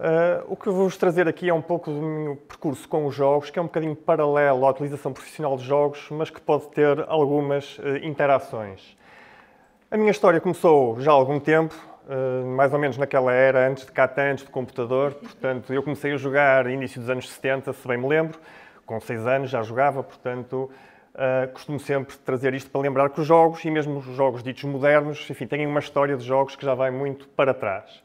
Uh, o que eu vos trazer aqui é um pouco do meu percurso com os jogos, que é um bocadinho paralelo à utilização profissional de jogos, mas que pode ter algumas uh, interações. A minha história começou já há algum tempo, uh, mais ou menos naquela era, antes de Catan, antes de computador. Portanto, eu comecei a jogar início dos anos 70, se bem me lembro. Com 6 anos já jogava, portanto, costumo sempre trazer isto para lembrar que os jogos, e mesmo os jogos ditos modernos, enfim, têm uma história de jogos que já vai muito para trás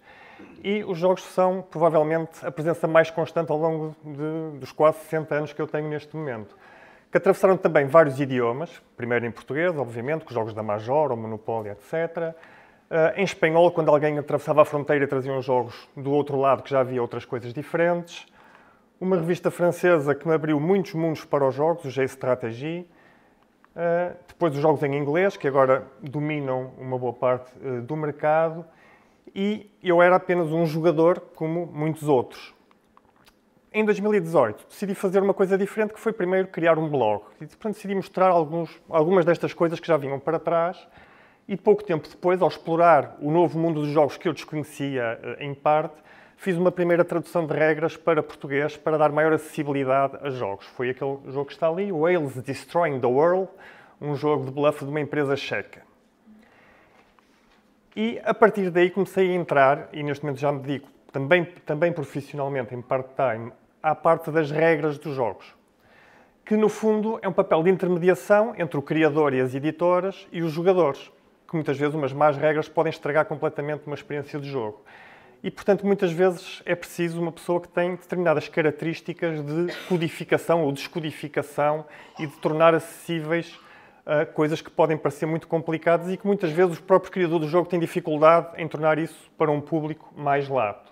e os jogos são provavelmente a presença mais constante ao longo de, dos quase 60 anos que eu tenho neste momento. Que atravessaram também vários idiomas, primeiro em português, obviamente, com os jogos da Major, o Monopólio, etc. Uh, eh, em espanhol, quando alguém atravessava a fronteira, traziam jogos do outro lado que já havia outras coisas diferentes. Uma revista francesa que me abriu muitos mundos para os jogos, o G-Strategy. Uh, eh, depois os jogos em inglês, que agora dominam uma boa parte uh, do mercado e eu era apenas um jogador como muitos outros. Em 2018 decidi fazer uma coisa diferente que foi primeiro criar um blog. E, portanto, decidi mostrar alguns, algumas destas coisas que já vinham para trás e pouco tempo depois, ao explorar o novo mundo dos jogos que eu desconhecia eh, em parte, fiz uma primeira tradução de regras para português para dar maior acessibilidade a jogos. Foi aquele jogo que está ali, Wales Destroying the World, um jogo de bluff de uma empresa checa. E a partir daí comecei a entrar, e neste momento já me dedico também, também profissionalmente, em part-time, à parte das regras dos jogos. Que no fundo é um papel de intermediação entre o criador e as editoras e os jogadores, que muitas vezes umas más regras podem estragar completamente uma experiência de jogo. E, portanto, muitas vezes é preciso uma pessoa que tem determinadas características de codificação ou descodificação e de tornar acessíveis uh, coisas que podem parecer muito complicadas e que muitas vezes os próprios criadores do jogo têm dificuldade em tornar isso para um público mais lato.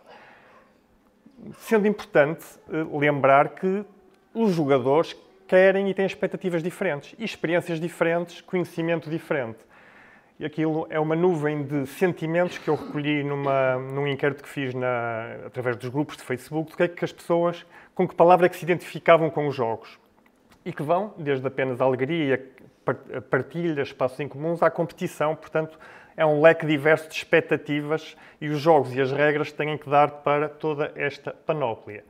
Sendo importante uh, lembrar que os jogadores querem e têm expectativas diferentes, experiências diferentes, conhecimento diferente. E aquilo é uma nuvem de sentimentos que eu recolhi numa, num inquérito que fiz na, através dos grupos de Facebook, do que é que as pessoas, com que palavra é que se identificavam com os jogos e que vão desde apenas a alegria, a partilha, espaços em comuns, à competição. Portanto, é um leque diverso de expectativas e os jogos e as regras têm que dar para toda esta panóplia.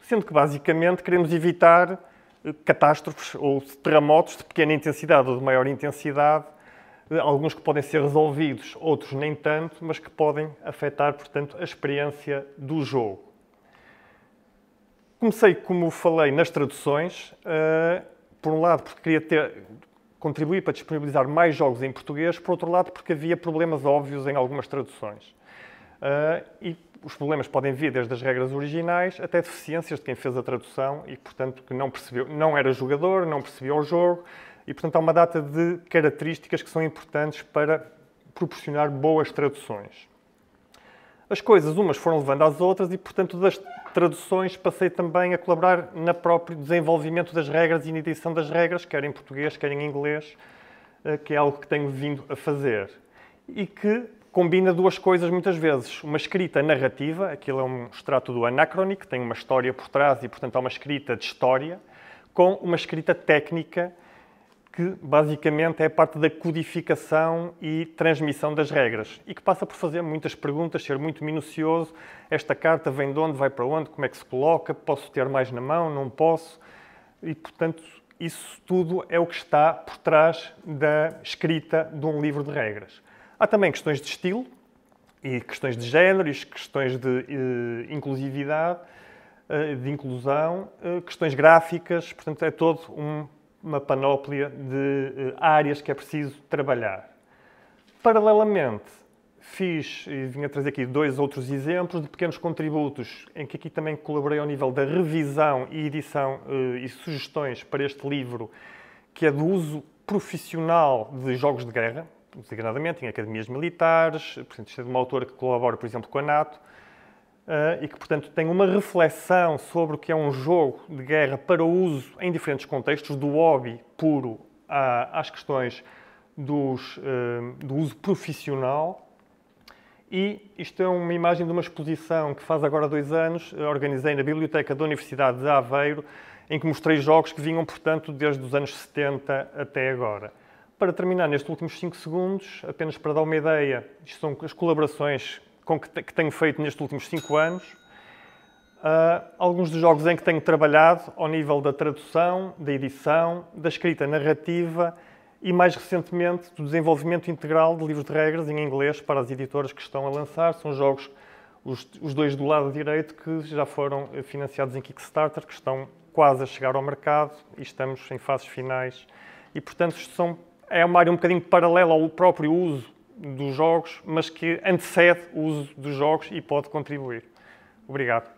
Sendo que, basicamente, queremos evitar eh, catástrofes ou terremotos de pequena intensidade ou de maior intensidade, eh, alguns que podem ser resolvidos, outros nem tanto, mas que podem afetar, portanto, a experiência do jogo. Comecei, como falei, nas traduções. Uh, por um lado, porque queria ter, contribuir para disponibilizar mais jogos em português, por outro lado, porque havia problemas óbvios em algumas traduções. Uh, e os problemas podem vir desde as regras originais até deficiências de quem fez a tradução e, portanto, que não percebeu, não era jogador, não percebia o jogo e, portanto, há uma data de características que são importantes para proporcionar boas traduções. As coisas umas foram levando às outras e, portanto, das traduções, passei também a colaborar no próprio desenvolvimento das regras e na edição das regras, quer em português, quer em inglês, eh, que é algo que tenho vindo a fazer. E que combina duas coisas muitas vezes. Uma escrita narrativa, aquilo é um extrato do Anacronic, tem uma história por trás e, portanto, há uma escrita de história, com uma escrita técnica, que basicamente é parte da codificação e transmissão das regras e que passa por fazer muitas perguntas, ser muito minucioso. Esta carta vem de onde, vai para onde, como é que se coloca, posso ter mais na mão, não posso. E, portanto, isso tudo é o que está por trás da escrita de um livro de regras. Há também questões de estilo, e questões de género, e questões de eh, inclusividade, eh, de inclusão, eh, questões gráficas, portanto, é todo um uma panóplia de eh, áreas que é preciso trabalhar. Paralelamente, fiz e vim a trazer aqui dois outros exemplos de pequenos contributos em que aqui também colaborei ao nível da revisão e edição eh, e sugestões para este livro, que é do uso profissional de jogos de guerra, designadamente em academias militares, portanto, isto é de uma autora que colabora, por exemplo, com a NATO, ah, e que, portanto, tem uma reflexão sobre o que é um jogo de guerra para uso em diferentes contextos, do hobby puro às questões dos, ah, do uso profissional. E isto é uma imagem de uma exposição que faz agora dois anos, ah, organizei na Biblioteca da Universidade de Aveiro, em que mostrei jogos que vinham, portanto, desde os anos 70 até agora. Para terminar, nestes últimos 5 segundos, apenas para dar uma ideia, isto são as colaborações com que, que tenho feito nestes últimos cinco anos, uh, alguns dos jogos em que tenho trabalhado ao nível da tradução, da edição, da escrita narrativa e, mais recentemente, do desenvolvimento integral de livros de regras em inglês para as editoras que estão a lançar. São jogos, os, os dois do lado direito, que já foram financiados em Kickstarter, que estão quase a chegar ao mercado e estamos em fases finais. E, portanto, são, é uma área um bocadinho paralela ao próprio uso dos jogos, mas que antecede o uso dos jogos e pode contribuir. Obrigado.